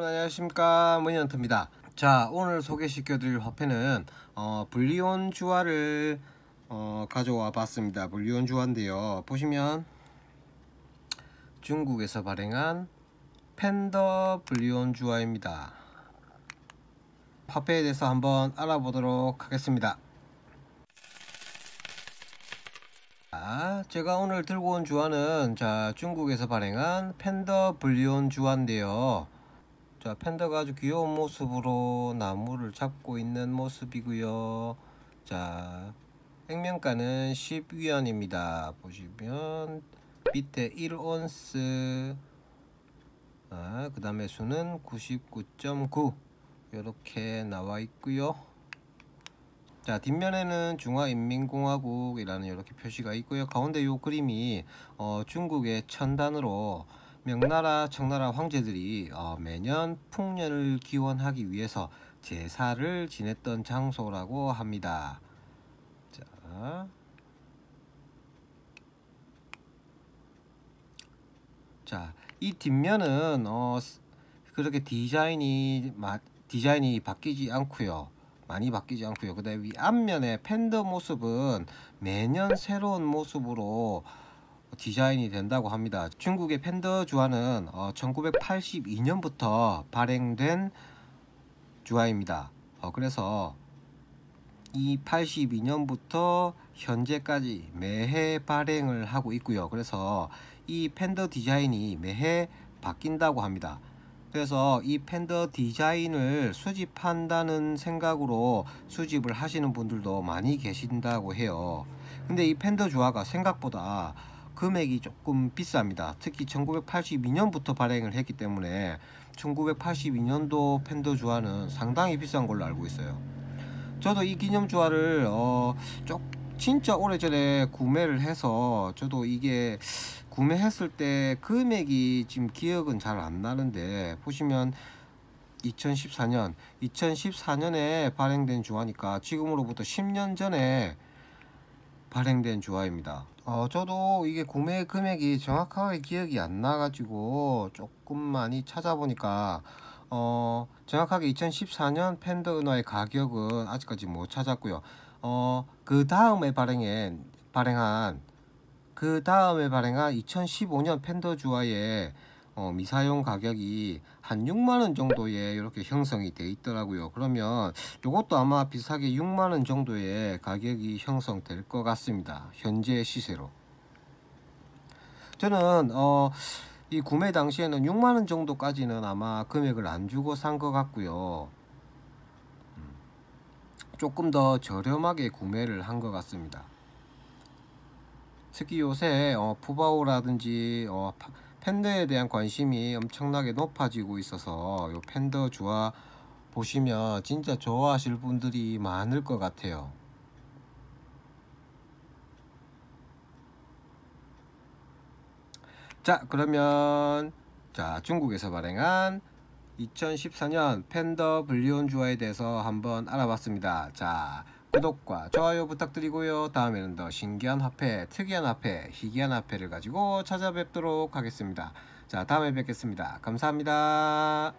여러분 안녕하십니까 문니헌터입니다자 오늘 소개시켜 드릴 화폐는 어, 불리온 주화를 어, 가져와 봤습니다 블리온 주화인데요 보시면 중국에서 발행한 팬더 블리온 주화입니다 화폐에 대해서 한번 알아보도록 하겠습니다 자, 제가 오늘 들고 온 주화는 자 중국에서 발행한 팬더 블리온 주화인데요 자 그러니까 팬더가 아주 귀여운 모습으로 나무를 잡고 있는 모습이고요 자 액면가는 10위안입니다 보시면 밑에 1온스 아, 그 다음에 수는 99.9 이렇게 나와 있고요 자 뒷면에는 중화인민공화국이라는 이렇게 표시가 있고요 가운데 요 그림이 어, 중국의 천단으로 명나라, 청나라 황제들이 어, 매년 풍년을 기원하기 위해서 제사를 지냈던 장소라고 합니다. 자, 자, 이 뒷면은 어, 그렇게 디자인이 마, 디자인이 바뀌지 않고요. 많이 바뀌지 않고요. 그다음 위 앞면의 팬더 모습은 매년 새로운 모습으로 디자인이 된다고 합니다. 중국의 팬더 주화는 1982년부터 어, 발행된 주화입니다. 어, 그래서 이 82년부터 현재까지 매해 발행을 하고 있고요. 그래서 이 팬더 디자인이 매해 바뀐다고 합니다. 그래서 이 팬더 디자인을 수집한다는 생각으로 수집을 하시는 분들도 많이 계신다고 해요. 근데 이 팬더 주화가 생각보다 금액이 조금 비쌉니다. 특히 1982년부터 발행을 했기 때문에 1982년도 팬더 주화는 상당히 비싼 걸로 알고 있어요. 저도 이 기념 주화를 어, 쪽, 진짜 오래전에 구매를 해서 저도 이게 구매했을 때 금액이 지금 기억은 잘 안 나는데 보시면 2014년 2014년에 발행된 주화니까 지금으로부터 10년 전에 발행된 주화입니다. 어, 저도 이게 구매 금액이 정확하게 기억이 안 나가지고 조금 많이 찾아보니까 어, 정확하게 2014년 팬더 은화의 가격은 아직까지 못 찾았고요. 어, 그 다음에 발행한 발행한 그 다음에 발행한 2015년 팬더 주화의 어, 미사용 가격이 한 6만원 정도에 이렇게 형성이 돼 있더라고요 그러면 이것도 아마 비슷하게 6만원 정도의 가격이 형성될 것 같습니다 현재 시세로 저는 어, 이 구매 당시에는 6만원 정도까지는 아마 금액을 안 주고 산 것 같고요 음, 조금 더 저렴하게 구매를 한 것 같습니다 특히 요새 어, 푸바오라든지 어, 파, 팬더에 대한 관심이 엄청나게 높아지고 있어서 요 팬더 주화 보시면 진짜 좋아하실 분들이 많을 것 같아요 자 그러면 자 중국에서 발행한 2014년 팬더 블리온 주화에 대해서 한번 알아봤습니다 자 구독과 좋아요 부탁드리고요. 다음에는 더 신기한 화폐, 특이한 화폐, 희귀한 화폐를 가지고 찾아뵙도록 하겠습니다. 자, 다음에 뵙겠습니다. 감사합니다.